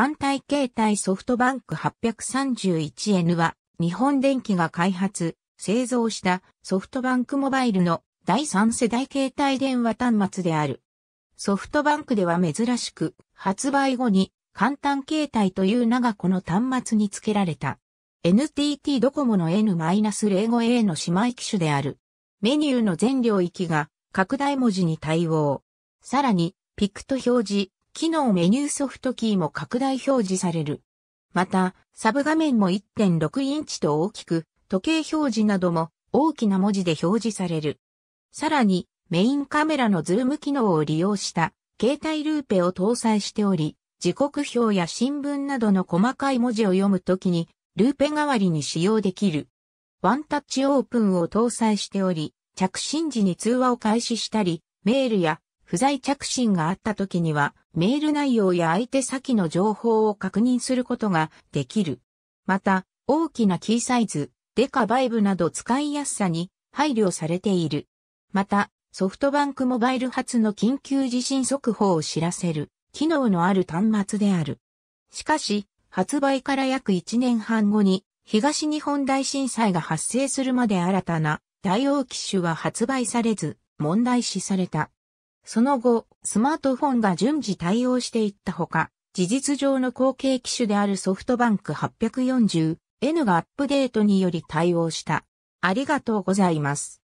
艦隊携帯ソフトバンク 831N は、日本電機が開発、製造したソフトバンクモバイルの第3世代携帯電話端末である。ソフトバンクでは珍しく、発売後に簡単携帯という名がこの端末に付けられた。NTT ドコモの N-05A の姉妹機種である。メニューの全領域が拡大文字に対応。さらに、ピクト表示、機能メニューソフトキーも拡大表示される。また、サブ画面も1.6インチと大きく、時計表示なども大きな文字で表示される。さらに、メインカメラのズーム機能を利用した携帯ルーペを搭載しており、時刻表や新聞などの細かい文字を読むときに、ルーペ代わりに使用できる。ワンタッチオープンを搭載しており、着信時に通話を開始したり、メールや不在着信があった時には、メール内容や相手先の情報を確認することができる。また、大きなキーサイズ、デカバイブなど使いやすさに配慮されている。また、ソフトバンクモバイル発の緊急地震速報を知らせる、機能のある端末である。しかし、発売から約1年半後に、東日本大震災が発生するまで新たな、対応機種は発売されず、問題視された。その後、スマートフォンが順次対応していったほか、事実上の後継機種であるソフトバンク 840N がアップデートにより対応した。ありがとうございます。